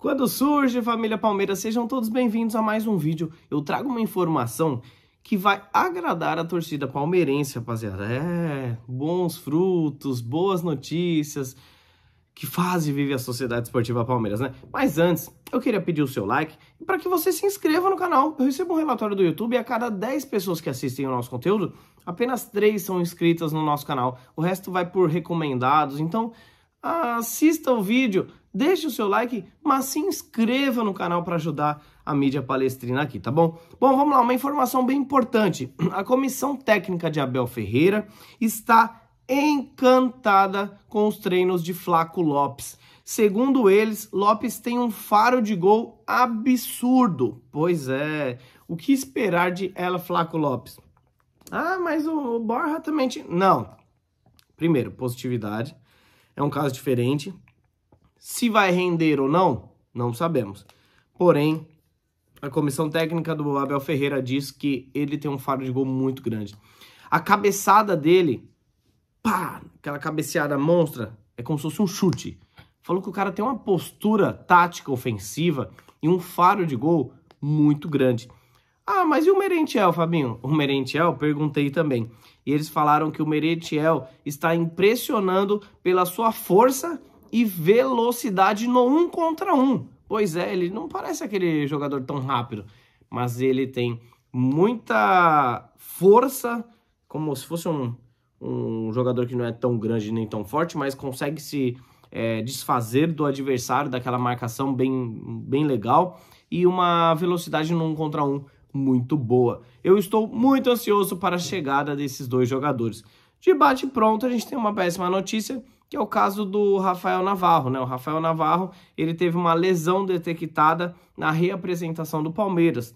Quando surge, família Palmeiras, sejam todos bem-vindos a mais um vídeo. Eu trago uma informação que vai agradar a torcida palmeirense, rapaziada. É, bons frutos, boas notícias. Que fase vive a Sociedade Esportiva Palmeiras, né? Mas antes, eu queria pedir o seu like para que você se inscreva no canal. Eu recebo um relatório do YouTube e a cada 10 pessoas que assistem o nosso conteúdo, apenas 3 são inscritas no nosso canal. O resto vai por recomendados. Então, assista o vídeo, deixe o seu like, mas se inscreva no canal para ajudar a mídia palestrina aqui, tá bom? Bom, vamos lá, uma informação bem importante. A comissão técnica de Abel Ferreira está encantada com os treinos de Flaco Lopes. Segundo eles, Lopes tem um faro de gol absurdo. Pois é, o que esperar de ela, Flaco Lopes? Ah, mas o Borja também tinha... Não. Primeiro, positividade. É um caso diferente. Se vai render ou não, não sabemos. Porém, a comissão técnica do Abel Ferreira diz que ele tem um faro de gol muito grande. A cabeçada dele, pá, aquela cabeceada monstra, é como se fosse um chute. Falou que o cara tem uma postura tática ofensiva e um faro de gol muito grande. Ah, mas e o Merentiel, Fabinho? O Merentiel, perguntei também. E eles falaram que o Merentiel está impressionando pela sua força e velocidade no um contra um. Pois é, ele não parece aquele jogador tão rápido, mas ele tem muita força, como se fosse um, um jogador que não é tão grande nem tão forte, mas consegue se é, desfazer do adversário, daquela marcação bem, bem legal, e uma velocidade no um contra um muito boa. Eu estou muito ansioso para a chegada desses dois jogadores. De bate pronto, a gente tem uma péssima notícia, que é o caso do Rafael Navarro, né? O Rafael Navarro, ele teve uma lesão detectada na reapresentação do Palmeiras,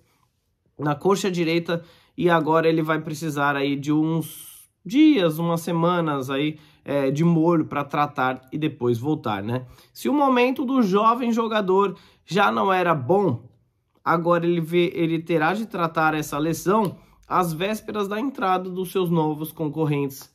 na coxa direita, e agora ele vai precisar aí de uns dias, umas semanas aí é, de molho para tratar e depois voltar, né? Se o momento do jovem jogador já não era bom, agora ele, vê, ele terá de tratar essa lesão às vésperas da entrada dos seus novos concorrentes,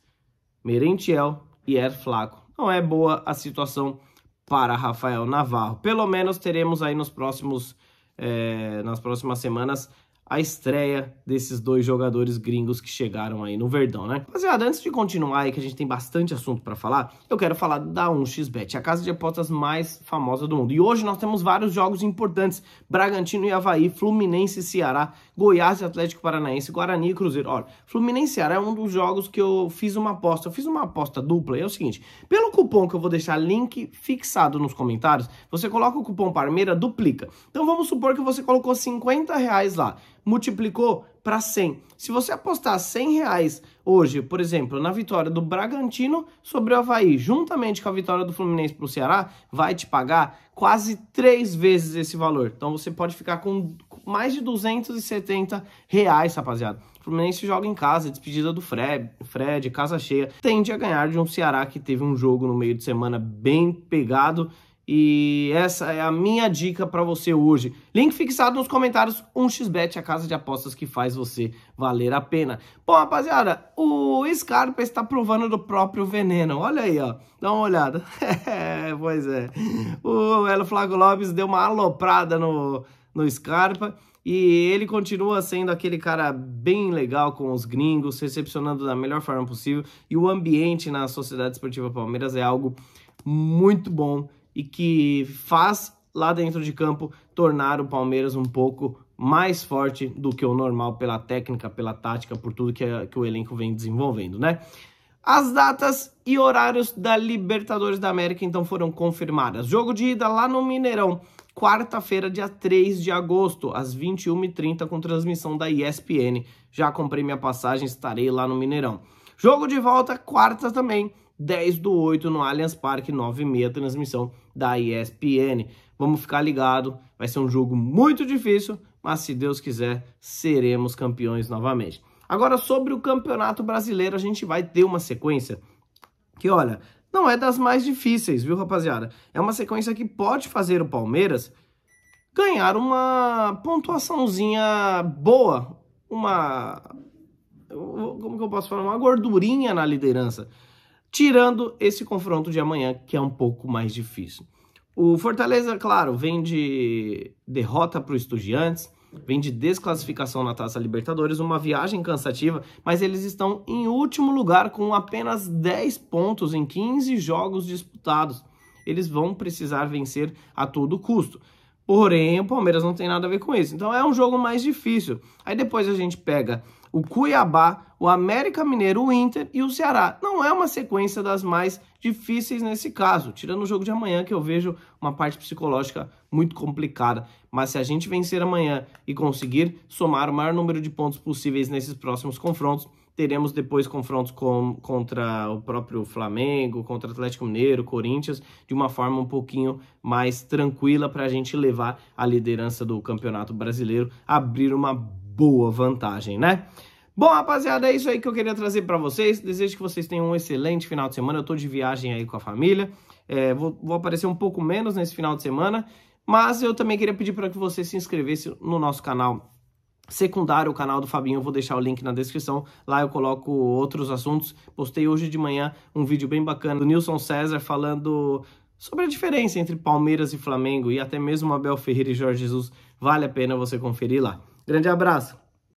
Merentiel e Er Flaco não é boa a situação para Rafael Navarro. Pelo menos teremos aí nos próximos, é, nas próximas semanas a estreia desses dois jogadores gringos que chegaram aí no Verdão, né? Rapaziada, antes de continuar aí, que a gente tem bastante assunto para falar, eu quero falar da 1xBet, a casa de apostas mais famosa do mundo. E hoje nós temos vários jogos importantes, Bragantino e Havaí, Fluminense e Ceará, Goiás e Atlético Paranaense, Guarani e Cruzeiro. Olha, Fluminense e Ceará é um dos jogos que eu fiz uma aposta, eu fiz uma aposta dupla, e é o seguinte, pelo cupom que eu vou deixar link fixado nos comentários, você coloca o cupom Parmeira, duplica. Então vamos supor que você colocou 50 reais lá multiplicou para 100. Se você apostar 100 reais hoje, por exemplo, na vitória do Bragantino sobre o Havaí, juntamente com a vitória do Fluminense para o Ceará, vai te pagar quase três vezes esse valor. Então você pode ficar com mais de 270 reais, rapaziada. O Fluminense joga em casa, é despedida do Fred, Fred, casa cheia. Tende a ganhar de um Ceará que teve um jogo no meio de semana bem pegado e essa é a minha dica para você hoje. Link fixado nos comentários, 1xbet, a casa de apostas que faz você valer a pena. Bom, rapaziada, o Scarpa está provando do próprio veneno. Olha aí, ó. Dá uma olhada. pois é. O Elo Flávio Lopes deu uma aloprada no, no Scarpa. E ele continua sendo aquele cara bem legal com os gringos, recepcionando da melhor forma possível. E o ambiente na Sociedade Esportiva Palmeiras é algo muito bom e que faz lá dentro de campo tornar o Palmeiras um pouco mais forte do que o normal pela técnica, pela tática, por tudo que, a, que o elenco vem desenvolvendo, né? As datas e horários da Libertadores da América então foram confirmadas. Jogo de ida lá no Mineirão, quarta-feira, dia 3 de agosto, às 21h30, com transmissão da ESPN. Já comprei minha passagem, estarei lá no Mineirão. Jogo de volta, quarta também, 10 do 8 no Allianz Parque, 9 e meia transmissão da ESPN. Vamos ficar ligado, vai ser um jogo muito difícil, mas se Deus quiser, seremos campeões novamente. Agora, sobre o Campeonato Brasileiro, a gente vai ter uma sequência que, olha, não é das mais difíceis, viu, rapaziada? É uma sequência que pode fazer o Palmeiras ganhar uma pontuaçãozinha boa, uma... como que eu posso falar? Uma gordurinha na liderança tirando esse confronto de amanhã, que é um pouco mais difícil. O Fortaleza, claro, vem de derrota para o Estudiantes, vem de desclassificação na Taça Libertadores, uma viagem cansativa, mas eles estão em último lugar com apenas 10 pontos em 15 jogos disputados. Eles vão precisar vencer a todo custo. Porém, o Palmeiras não tem nada a ver com isso. Então é um jogo mais difícil. Aí depois a gente pega o Cuiabá, o América Mineiro, o Inter e o Ceará. Não é uma sequência das mais difíceis nesse caso, tirando o jogo de amanhã, que eu vejo uma parte psicológica muito complicada. Mas se a gente vencer amanhã e conseguir somar o maior número de pontos possíveis nesses próximos confrontos, teremos depois confrontos com, contra o próprio Flamengo, contra o Atlético Mineiro, Corinthians, de uma forma um pouquinho mais tranquila para a gente levar a liderança do Campeonato Brasileiro, abrir uma boa vantagem, né? Bom, rapaziada, é isso aí que eu queria trazer para vocês. Desejo que vocês tenham um excelente final de semana. Eu tô de viagem aí com a família. É, vou, vou aparecer um pouco menos nesse final de semana, mas eu também queria pedir para que você se inscrevesse no nosso canal secundário, o canal do Fabinho, eu vou deixar o link na descrição. Lá eu coloco outros assuntos. Postei hoje de manhã um vídeo bem bacana do Nilson César falando sobre a diferença entre Palmeiras e Flamengo e até mesmo Abel Ferreira e Jorge Jesus. Vale a pena você conferir lá. Grande abraço!